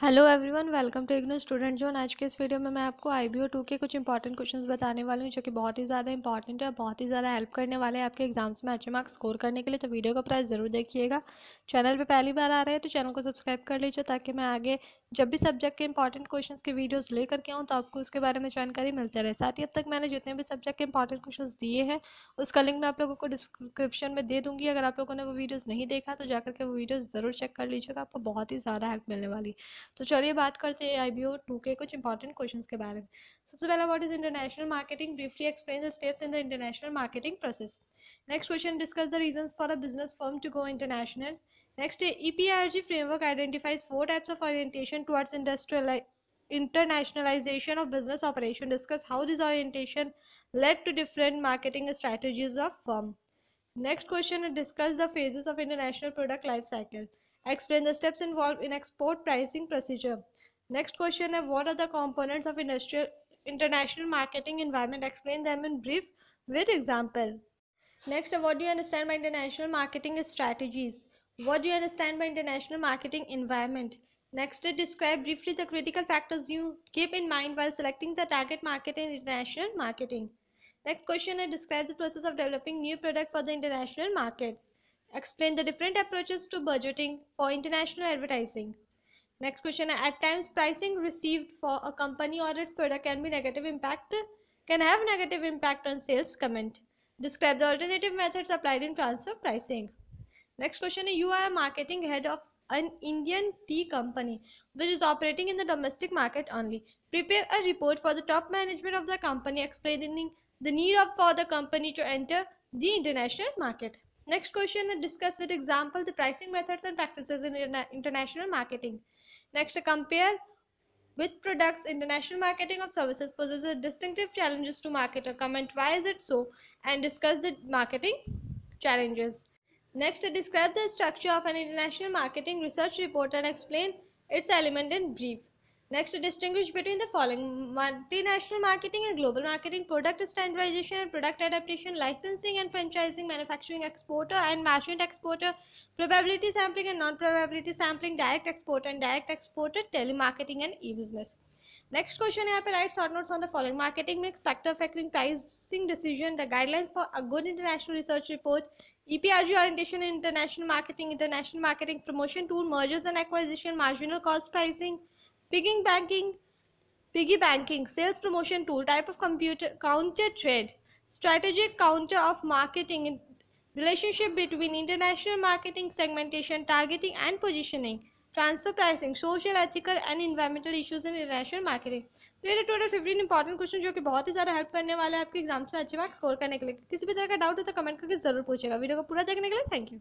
Hello everyone welcome to IGNOU student zone आज के इस वीडियो में मैं आपको आई बी ओ टू के कुछ इंपॉर्टेंट क्वेश्चंस बताने वाली हूँ जो कि बहुत ही ज़्यादा इंपॉर्टेंट है और बहुत ही ज़्यादा हेल्प करने वाले हैं आपके एग्जाम्स में अच्छे मार्क्स स्कोर करने के लिए तो वीडियो को प्राइस ज़रूर देखिएगा चैनल पर पहली बार आ रहे हैं तो चैनल को सब्सक्राइब कर लीजिए ताकि मैं आगे जब भी सब्जेक्ट के इंपॉर्टेंट क्वेश्चन की वीडियोज़ ले करके आऊँ तो आपको उसके बारे में जानकारी मिलते रहे साथ ही अब तक मैंने जितने भी सब्जेक्ट के इंपॉर्टेंट क्वेश्चन दिए हैं उसका लिंक मैं आप लोगों को डिस्क्रिप्शन में दे दूँगी अगर आप लोगों ने वो वीडियोज़ नहीं देखा तो जाकर के वो वीडियोज़ ज़रूर चेक कर लीजिएगा आपको बहुत ही ज़्यादा हेल्प मिलने वाली तो चलिए बात करते हैं आई बी ओ टू के कुछ इंपॉर्टेंट क्वेश्चन के बारे में सबसे पहला what is international marketing briefly explain the steps in the international marketing process next question discuss the reason for a business firm to go international next E P R G framework identifies four types of orientation towards industrial internationalisation of business operation discuss how this orientation led to different marketing strategies of firm next question discuss the phases of international product life cycle Explain the steps involved in export pricing procedure. Next question is what are the components of industrial international marketing environment? Explain them in brief with example. Next, what do you understand by international marketing strategies? What do you understand by international marketing environment? Next, describe briefly the critical factors you keep in mind while selecting the target market in international marketing. Next question, describe the process of developing new product for the international markets. Explain the different approaches to budgeting for international advertising. Next question. At times, pricing received for a company or its product can be negative impact, can have negative impact on sales. Comment. Describe the alternative methods applied in transfer pricing. Next question. You are marketing head of an Indian tea company which is operating in the domestic market only. Prepare a report for the top management of the company explaining the need of, for the company to enter the international market. Next question discuss with example the pricing methods and practices in international marketing. Next compare with products international marketing of services possesses distinctive challenges to marketer. Comment why is it so and discuss the marketing challenges. Next describe the structure of an international marketing research report and explain its element in brief. Next, to distinguish between the following multinational marketing and global marketing, product standardization and product adaptation, licensing and franchising, manufacturing exporter and merchant exporter, probability sampling and non probability sampling, direct exporter and direct exporter, telemarketing and e business. Next question here, write short notes on the following marketing mix, factor affecting pricing decision, the guidelines for a good international research report, EPRG orientation in international marketing, international marketing promotion tool, mergers and acquisition, marginal cost pricing. Pigging banking piggy banking sales promotion tool type of computer counter trade strategic counter of marketing relationship between international marketing segmentation targeting and positioning transfer pricing social ethical and environmental issues in international marketing तो ये total fifteen important question जो कि बहुत ही ज्यादा help करने वाले आपके exams में अच्छे मार्क्स स्कोर करने के लिए किसी भी तरह का डाउट हो तो कमेंट करके जरूर पूछेगा वीडियो को पूरा देखने के लिए थैंक यू